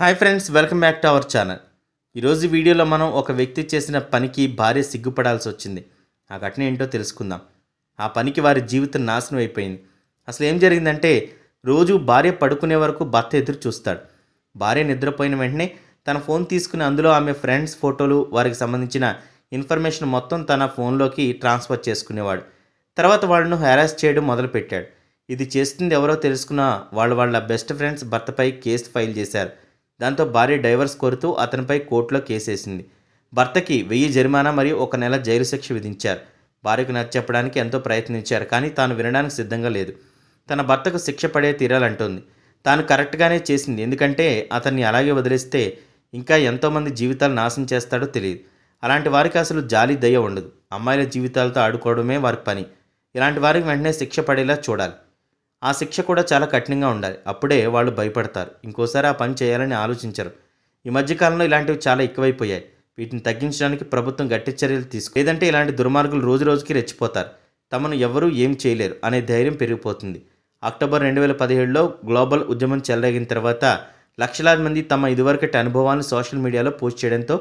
hi friends welcome back to our channel ఈరోజు వీడియోలో మనం ఒక వ్యక్తి చేసిన పనికి భార్య సిగ్గుపడాల్సి వచ్చింది ఆ ఘటన ఏంటో తెలుసుకుందాం ఆ పనికి వారి జీవితం నాశనం అయిపోయింది అసలు ఏం జరిగిందంటే రోజు భార్య పడుకునే వరకు భర్త ఎదురు చూస్తాడు భార్య నిద్రపోయిన వెంటనే తన ఫోన్ తీసుకుని అందులో ఆమె ఫ్రెండ్స్ ఫోటోలు వారికి సంబంధించిన ఇన్ఫర్మేషన్ మొత్తం తన ఫోన్లోకి ట్రాన్స్ఫర్ చేసుకునేవాడు తర్వాత వాళ్ళను హెరాస్ చేయడం మొదలుపెట్టాడు ఇది చేస్తుంది ఎవరో తెలుసుకున్న వాళ్ళు వాళ్ళ బెస్ట్ ఫ్రెండ్స్ భర్తపై కేసు ఫైల్ చేశారు దాంతో భార్య డైవర్స్ కోరుతూ అతనిపై కోర్టులో కేసేసింది భర్తకి వెయ్యి జరిమానా మరియు ఒక నెల జైలు శిక్ష విధించారు భార్యకు నచ్చెప్పడానికి ఎంతో ప్రయత్నించారు కానీ తాను వినడానికి సిద్ధంగా లేదు తన భర్తకు శిక్ష పడే తీరాలంటుంది తాను కరెక్ట్గానే చేసింది ఎందుకంటే అతన్ని అలాగే వదిలేస్తే ఇంకా ఎంతోమంది జీవితాలు నాశనం చేస్తాడో తెలియదు అలాంటి వారికి అసలు జాలి దయ ఉండదు అమ్మాయిల జీవితాలతో ఆడుకోవడమే వారి పని ఇలాంటి వారికి వెంటనే శిక్ష పడేలా చూడాలి ఆ శిక్ష కూడా చాలా కఠినంగా ఉండాలి అప్పుడే వాళ్ళు భయపడతారు ఇంకోసారి ఆ పని చేయాలని ఆలోచించరు ఈ మధ్యకాలంలో ఇలాంటివి చాలా ఎక్కువైపోయాయి వీటిని తగ్గించడానికి ప్రభుత్వం గట్టి చర్యలు తీసుకు లేదంటే ఇలాంటి దుర్మార్గులు రోజు రోజుకి రెచ్చిపోతారు తమను ఎవరూ ఏం చేయలేరు అనే ధైర్యం పెరిగిపోతుంది అక్టోబర్ రెండు వేల పదిహేడులో గ్లోబల్ ఉద్యమం చెలరేగిన తర్వాత లక్షలాది మంది తమ ఇదివరకటి అనుభవాలను సోషల్ మీడియాలో పోస్ట్ చేయడంతో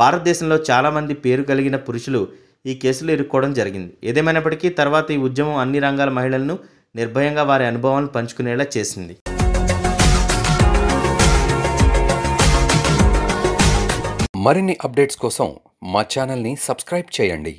భారతదేశంలో చాలామంది పేరు కలిగిన పురుషులు ఈ కేసులు ఇరుక్కోవడం జరిగింది ఏదేమైనప్పటికీ తర్వాత ఈ ఉద్యమం అన్ని రంగాల మహిళలను నిర్భయంగా వారి అనుభవాలను పంచుకునేలా చేసింది మరిన్ని అప్డేట్స్ కోసం మా ఛానల్ని సబ్స్క్రైబ్ చేయండి